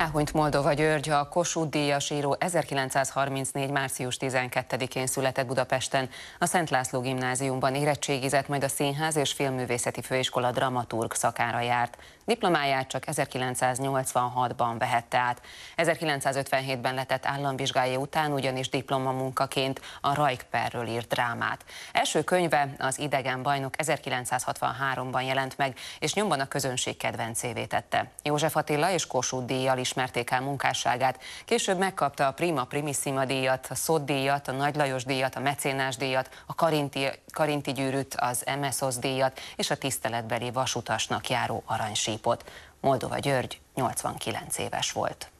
Elhunyt Moldova György, a Kossuth díjas író 1934. március 12-én született Budapesten. A Szent László gimnáziumban érettségizett, majd a Színház és Filmművészeti Főiskola dramaturg szakára járt. Diplomáját csak 1986-ban vehette át. 1957-ben letett államvizsgája után ugyanis diplomamunkaként a Rajkperről írt drámát. Első könyve az Idegen bajnok 1963-ban jelent meg, és nyomban a közönség kedvencévé tette. József Attila és Kossuth díjjal is ismerték el munkásságát. Később megkapta a Prima Primissima díjat, a Szod díjat, a Nagy Lajos díjat, a Mecénás díjat, a Karinti, Karinti gyűrűt, az MSZ díjat és a tiszteletbeli vasutasnak járó aranysípot. Moldova György 89 éves volt.